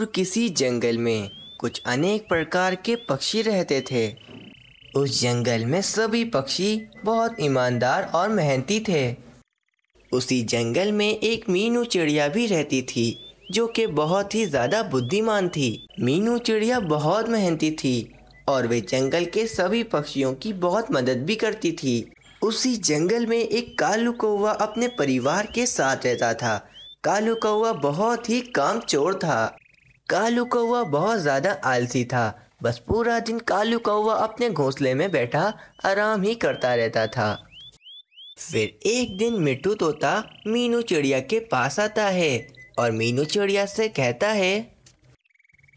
दूर किसी जंगल में कुछ अनेक प्रकार के पक्षी रहते थे उस जंगल में सभी पक्षी बहुत ईमानदार और मेहनती थे उसी जंगल में एक मीनू चिड़िया भी रहती थी जो कि बहुत ही ज़्यादा बुद्धिमान थी मीनू चिड़िया बहुत मेहनती थी और वे जंगल के सभी पक्षियों की बहुत मदद भी करती थी उसी जंगल में एक कालू कौवा अपने परिवार के साथ रहता था कालू कौवा बहुत ही काम चोर था कालू कौवा बहुत ज़्यादा आलसी था बस पूरा दिन कालू कौवा अपने घोंसले में बैठा आराम ही करता रहता था फिर एक दिन मिट्टू तोता मीनू चिड़िया के पास आता है और मीनू चिड़िया से कहता है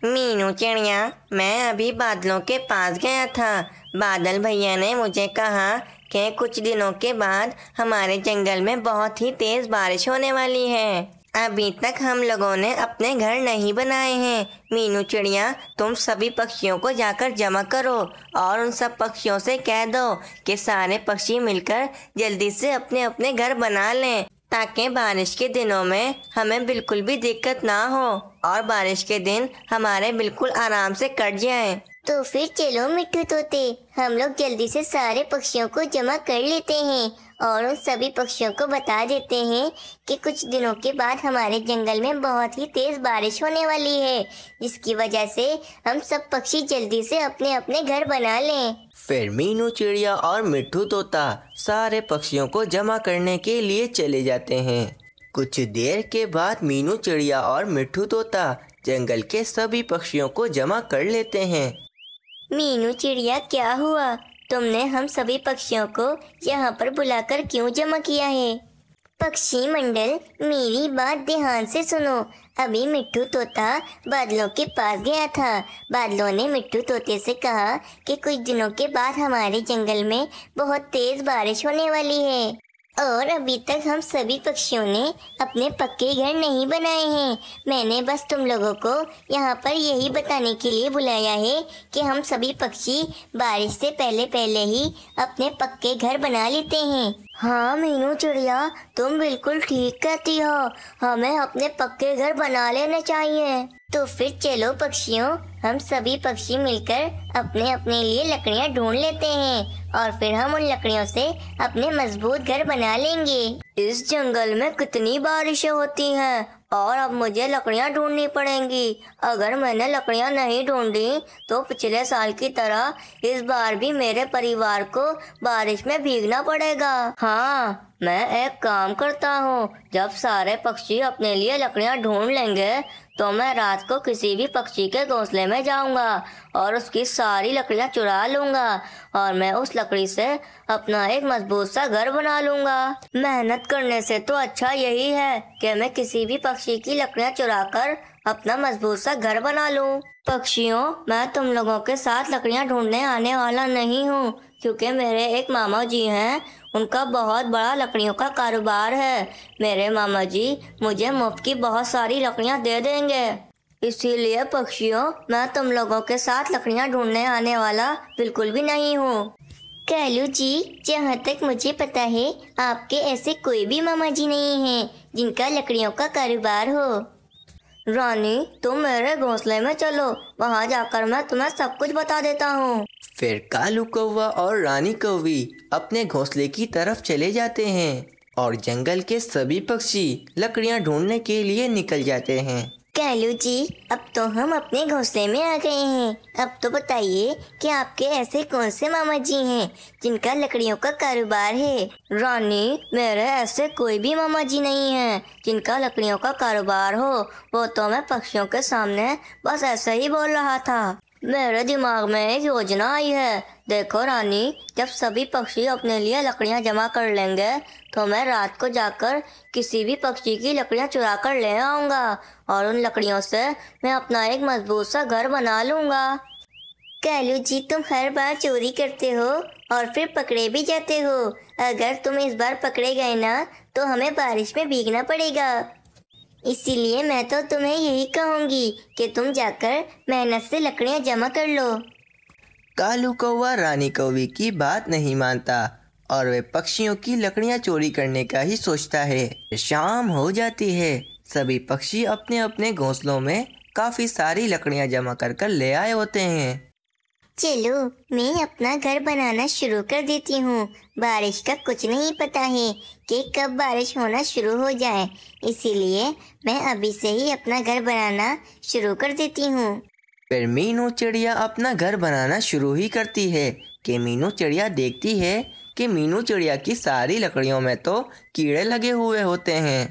मीनू चिड़िया मैं अभी बादलों के पास गया था बादल भैया ने मुझे कहा कि कुछ दिनों के बाद हमारे जंगल में बहुत ही तेज़ बारिश होने वाली है अभी तक हम लोगों ने अपने घर नहीं बनाए हैं मीनू चिड़िया तुम सभी पक्षियों को जाकर जमा करो और उन सब पक्षियों से कह दो कि सारे पक्षी मिलकर जल्दी से अपने अपने घर बना लें ताकि बारिश के दिनों में हमें बिल्कुल भी दिक्कत ना हो और बारिश के दिन हमारे बिल्कुल आराम से कट जाए तो फिर चलो मिट्टू तोते हम लोग जल्दी से सारे पक्षियों को जमा कर लेते हैं और उन सभी पक्षियों को बता देते हैं कि कुछ दिनों के बाद हमारे जंगल में बहुत ही तेज़ बारिश होने वाली है जिसकी वजह से हम सब पक्षी जल्दी से अपने अपने घर बना लें फिर मीनू चिड़िया और मिट्टू तोता सारे पक्षियों को जमा करने के लिए चले जाते हैं कुछ देर के बाद मीनू चिड़िया और मिट्टू तोता जंगल के सभी पक्षियों को जमा कर लेते हैं मीनू चिड़िया क्या हुआ तुमने हम सभी पक्षियों को यहाँ पर बुलाकर क्यों जमा किया है पक्षी मंडल मेरी बात ध्यान से सुनो अभी मिट्टू तोता बादलों के पास गया था बादलों ने मिट्टू तोते से कहा कि कुछ दिनों के बाद हमारे जंगल में बहुत तेज़ बारिश होने वाली है और अभी तक हम सभी पक्षियों ने अपने पक्के घर नहीं बनाए हैं मैंने बस तुम लोगों को यहाँ पर यही बताने के लिए बुलाया है कि हम सभी पक्षी बारिश से पहले पहले ही अपने पक्के घर बना लेते हैं हाँ मीनू चिड़िया तुम बिल्कुल ठीक कहती हो हमें अपने पक्के घर बना लेने चाहिए तो फिर चलो पक्षियों हम सभी पक्षी मिलकर अपने अपने लिए लकड़ियाँ ढूंढ लेते हैं और फिर हम उन लकड़ियों से अपने मजबूत घर बना लेंगे इस जंगल में कितनी बारिशें होती हैं और अब मुझे लकड़ियाँ ढूंढनी पड़ेंगी अगर मैंने लकड़ियाँ नहीं ढूंढी तो पिछले साल की तरह इस बार भी मेरे परिवार को बारिश में भीगना पड़ेगा हाँ मैं एक काम करता हूँ जब सारे पक्षी अपने लिए लकड़ियाँ ढूंढ लेंगे तो मैं रात को किसी भी पक्षी के घोंसले में जाऊंगा और उसकी सारी लकड़ियाँ चुरा लूंगा और मैं उस लकड़ी से अपना एक मजबूत सा घर बना लूंगा मेहनत करने से तो अच्छा यही है कि मैं किसी भी पक्षी की लकड़ियाँ चुरा कर अपना मजबूत सा घर बना लूँ पक्षियों मैं तुम लोगों के साथ लकड़ियाँ ढूंढने आने वाला नहीं हूँ क्योंकि मेरे एक मामा जी हैं उनका बहुत बड़ा लकड़ियों का कारोबार है मेरे मामा जी मुझे मुफ्त की बहुत सारी लकड़ियाँ दे देंगे इसीलिए पक्षियों मैं तुम लोगों के साथ लकड़ियाँ ढूंढने आने वाला बिल्कुल भी नहीं हूँ कहलू जी जहाँ तक मुझे पता है आपके ऐसे कोई भी मामा जी नहीं हैं जिनका लकड़ियों का कारोबार हो रानी तुम मेरे घोंसले में चलो वहाँ जाकर मैं तुम्हें सब कुछ बता देता हूँ फिर कालू कौवा और रानी कौवी अपने घोंसले की तरफ चले जाते हैं और जंगल के सभी पक्षी लकड़ियाँ ढूंढने के लिए निकल जाते हैं कालू जी अब तो हम अपने घोंसले में आ गए हैं अब तो बताइए कि आपके ऐसे कौन से मामा जी हैं जिनका लकड़ियों का कारोबार है रानी मेरे ऐसे कोई भी मामा जी नहीं है जिनका लकड़ियों का कारोबार हो वो तो मैं पक्षियों के सामने बस ऐसा ही बोल रहा था मेरे दिमाग में एक योजना आई है देखो रानी जब सभी पक्षी अपने लिए लकड़ियाँ जमा कर लेंगे तो मैं रात को जाकर किसी भी पक्षी की लकड़ियाँ चुरा कर ले आऊँगा और उन लकड़ियों से मैं अपना एक मजबूत सा घर बना लूँगा कैलू जी तुम हर बार चोरी करते हो और फिर पकड़े भी जाते हो अगर तुम इस बार पकड़े गए ना तो हमें बारिश में भीगना पड़ेगा इसीलिए मैं तो तुम्हें यही कहूँगी कि तुम जाकर मेहनत से लकड़ियाँ जमा कर लो कालू कौवा रानी कौवी की बात नहीं मानता और वे पक्षियों की लकड़ियाँ चोरी करने का ही सोचता है शाम हो जाती है सभी पक्षी अपने अपने घोंसलों में काफ़ी सारी लकड़ियाँ जमा कर कर ले आए होते हैं चलो मैं अपना घर बनाना शुरू कर देती हूँ बारिश का कुछ नहीं पता है कि कब बारिश होना शुरू हो जाए इसीलिए मैं अभी से ही अपना घर बनाना शुरू कर देती हूँ फिर मीनू चिड़िया अपना घर बनाना शुरू ही करती है कि मीनू चिड़िया देखती है कि मीनू चिड़िया की सारी लकड़ियों में तो कीड़े लगे हुए होते हैं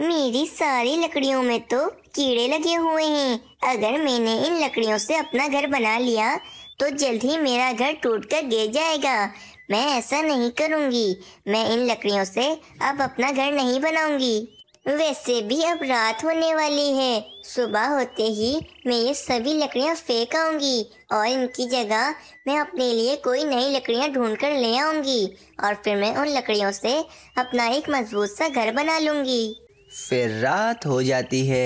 मेरी सारी लकड़ियों में तो कीड़े लगे हुए हैं अगर मैंने इन लकड़ियों से अपना घर बना लिया तो जल्द ही मेरा घर टूट कर गिर जाएगा मैं ऐसा नहीं करूँगी मैं इन लकड़ियों से अब अपना घर नहीं बनाऊंगी वैसे भी अब रात होने वाली है सुबह होते ही मैं ये सभी लकड़ियाँ फेंक आऊँगी और इनकी जगह मैं अपने लिए कोई नई लकड़ियाँ ढूंढ कर ले आऊँगी और फिर मैं उन लकड़ियों से अपना एक मजबूत सा घर बना लूँगी फिर रात हो जाती है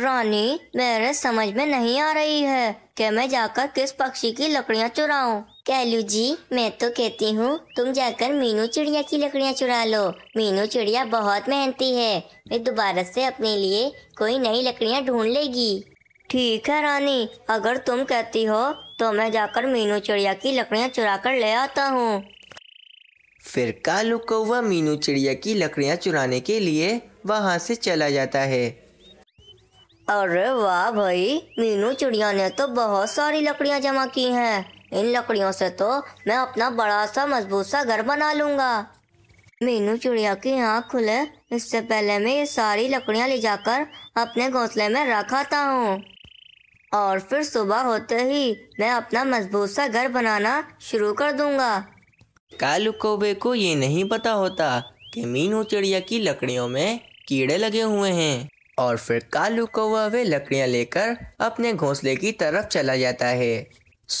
रानी मेरे समझ में नहीं आ रही है कि मैं जाकर किस पक्षी की लकड़ियाँ चुराऊं। कहलू जी मैं तो कहती हूँ तुम जाकर मीनू चिड़िया की लकड़ियाँ चुरा लो मीनू चिड़िया बहुत मेहनती है वे दोबारा से अपने लिए कोई नई लकड़ियाँ ढूंढ लेगी ठीक है रानी अगर तुम कहती हो तो मैं जाकर मीनू चिड़िया की लकड़ियाँ चुरा कर ले आता हूँ फिर कालू कौवा मीनू चिड़िया की लकड़ियाँ चुराने के लिए वहाँ से चला जाता है अरे वाह भाई मीनू चिड़िया ने तो बहुत सारी लकड़ियाँ जमा की हैं इन लकड़ियों से तो मैं अपना बड़ा सा मजबूत सा घर बना लूंगा मीनू चिड़िया की आँख खुले इससे पहले मैं ये सारी लकड़ियाँ ले जाकर अपने घोंसले में रखाता हूँ और फिर सुबह होते ही मैं अपना मजबूत सा घर बनाना शुरू कर दूंगा कालू कोबे को ये नहीं पता होता कि मीनू चिड़िया की लकड़ियों में कीड़े लगे हुए हैं और फिर कालू कौवा वे लकड़ियाँ लेकर अपने घोंसले की तरफ चला जाता है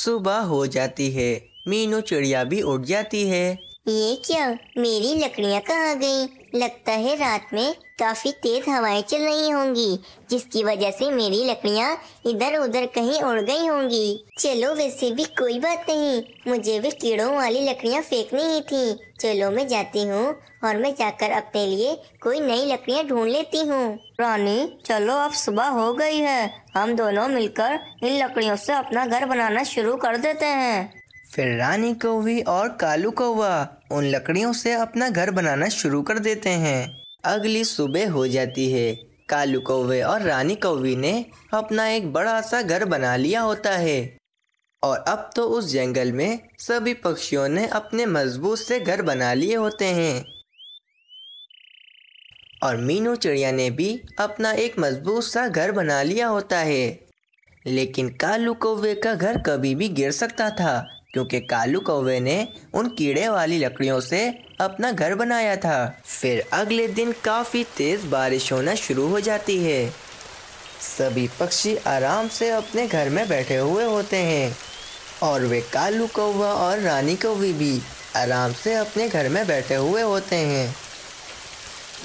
सुबह हो जाती है मीनू चिड़िया भी उठ जाती है ये क्या मेरी लकड़ियाँ कहाँ गई लगता है रात में काफी तेज हवाएं चल रही होंगी जिसकी वजह से मेरी लकड़ियाँ इधर उधर कहीं उड़ गई होंगी चलो वैसे भी कोई बात नहीं मुझे भी कीड़ों वाली लकड़ियाँ फेंकनी ही थी चलो मैं जाती हूँ और मैं जाकर अपने लिए कोई नई लकड़ियाँ ढूंढ लेती हूँ रानी चलो अब सुबह हो गई है हम दोनों मिलकर इन लकड़ियों से अपना घर बनाना शुरू कर देते हैं फिर रानी कौवी और कालू कौवा उन लकड़ियों से अपना घर बनाना शुरू कर देते हैं अगली सुबह हो जाती है कालू कौवे और रानी कौवी ने अपना एक बड़ा सा घर बना लिया होता है और अब तो उस जंगल में सभी पक्षियों ने अपने मजबूत से घर बना लिए होते हैं और मीनू चिड़िया ने भी अपना एक मजबूत सा घर बना लिया होता है लेकिन कालू कौवे का घर कभी भी गिर सकता था क्योंकि कालू कौवे ने उन कीड़े वाली लकड़ियों से अपना घर बनाया था फिर अगले दिन काफ़ी तेज़ बारिश होना शुरू हो जाती है सभी पक्षी आराम से अपने घर में बैठे हुए होते हैं और वे कालू कौवा और रानी कौवी भी आराम से अपने घर में बैठे हुए होते हैं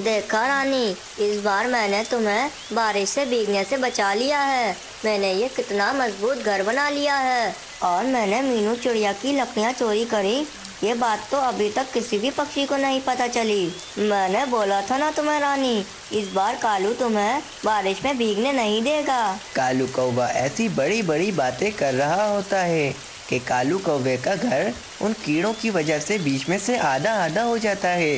देखा रानी इस बार मैंने तुम्हें बारिश से भीगने से बचा लिया है मैंने ये कितना मजबूत घर बना लिया है और मैंने मीनू चिड़िया की लकड़ियाँ चोरी करी ये बात तो अभी तक किसी भी पक्षी को नहीं पता चली मैंने बोला था ना तुम्हें रानी इस बार कालू तुम्हें बारिश में भीगने नहीं देगा कालू कौवा ऐसी बड़ी बड़ी बातें कर रहा होता है कि कालू कौवे का घर उन कीड़ों की वजह से बीच में से आधा आधा हो जाता है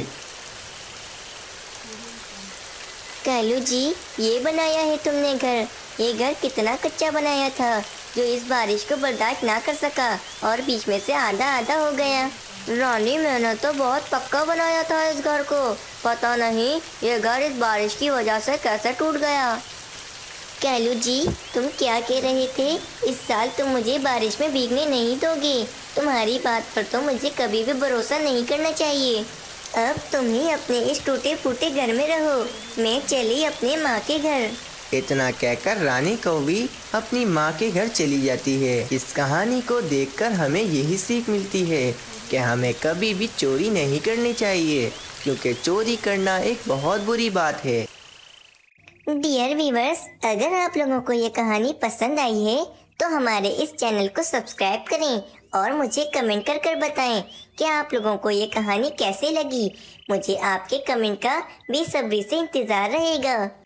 कालू जी ये बनाया है तुमने घर ये घर कितना कच्चा बनाया था जो इस बारिश को बर्दाश्त ना कर सका और बीच में से आधा आधा हो गया रानी मैंने तो बहुत पक्का बनाया था इस घर को पता नहीं ये घर इस बारिश की वजह से कैसे टूट गया कहलू जी तुम क्या कह रहे थे इस साल तुम तो मुझे बारिश में भीगने नहीं दोगे तुम्हारी बात पर तो मुझे कभी भी भरोसा नहीं करना चाहिए अब तुम ही अपने इस टूटे फूटे घर में रहो मैं चली अपने माँ के घर इतना कहकर रानी कौवी अपनी माँ के घर चली जाती है इस कहानी को देखकर हमें यही सीख मिलती है कि हमें कभी भी चोरी नहीं करनी चाहिए क्योंकि चोरी करना एक बहुत बुरी बात है डियर व्यूवर्स अगर आप लोगों को ये कहानी पसंद आई है तो हमारे इस चैनल को सब्सक्राइब करें और मुझे कमेंट कर कर बताएं कि आप लोगों को ये कहानी कैसे लगी मुझे आपके कमेंट का बेसब्री से इंतज़ार रहेगा